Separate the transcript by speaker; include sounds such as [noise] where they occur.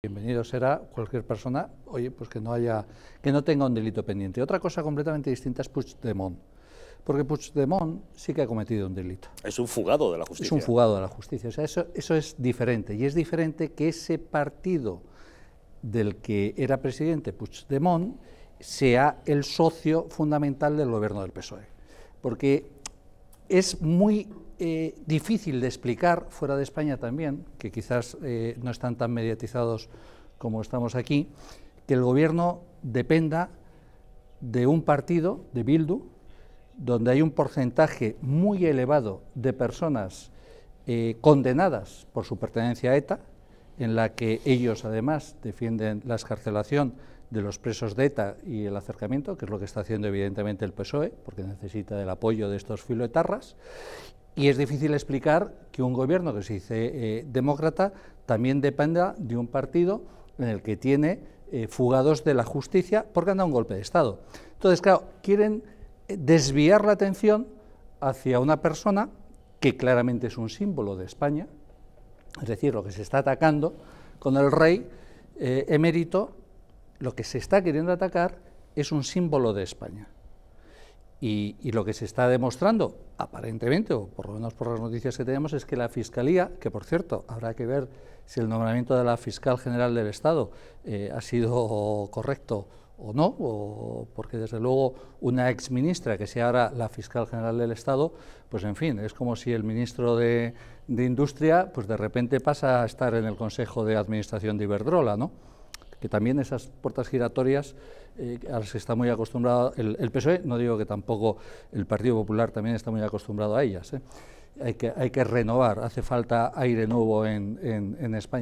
Speaker 1: Bienvenido será cualquier persona, oye, pues que no haya, que no tenga un delito pendiente. Otra cosa completamente distinta es Puigdemont, porque Puigdemont sí que ha cometido un delito. Es un fugado de la justicia. Es un fugado de la justicia, o sea, eso, eso es diferente, y es diferente que ese partido del que era presidente Puigdemont sea el socio fundamental del gobierno del PSOE, porque es muy eh, difícil de explicar fuera de España también, que quizás eh, no están tan mediatizados como estamos aquí, que el gobierno dependa de un partido, de Bildu, donde hay un porcentaje muy elevado de personas eh, condenadas por su pertenencia a ETA, en la que ellos además defienden la escarcelación de los presos de ETA y el acercamiento, que es lo que está haciendo evidentemente el PSOE, porque necesita del apoyo de estos filoetarras. Y es difícil explicar que un gobierno que se dice eh, demócrata también dependa de un partido en el que tiene eh, fugados de la justicia porque anda un golpe de Estado. Entonces, claro, quieren eh, desviar la atención hacia una persona que claramente es un símbolo de España, es decir, lo que se está atacando con el rey emérito lo que se está queriendo atacar es un símbolo de España. Y, lo que se está demostrando, aparentemente, o por lo menos por las noticias que tenemos, es que la Fiscalía, que por cierto, habrá que ver si el nombramiento de la Fiscal General del Estado eh, ha sido [laughs] correcto o no, porque desde luego una exministra que sea ahora la fiscal general del Estado, pues en fin, es como si el ministro de, Industria, pues de repente pasa a estar en el Consejo de Administración de Iberdrola, ¿no? que también esas puertas giratorias eh, a las que está muy acostumbrado el, PSOE, no digo que tampoco el Partido Popular también está muy acostumbrado a ellas. ¿eh? Hay, que, hay que renovar, hace falta aire nuevo en España.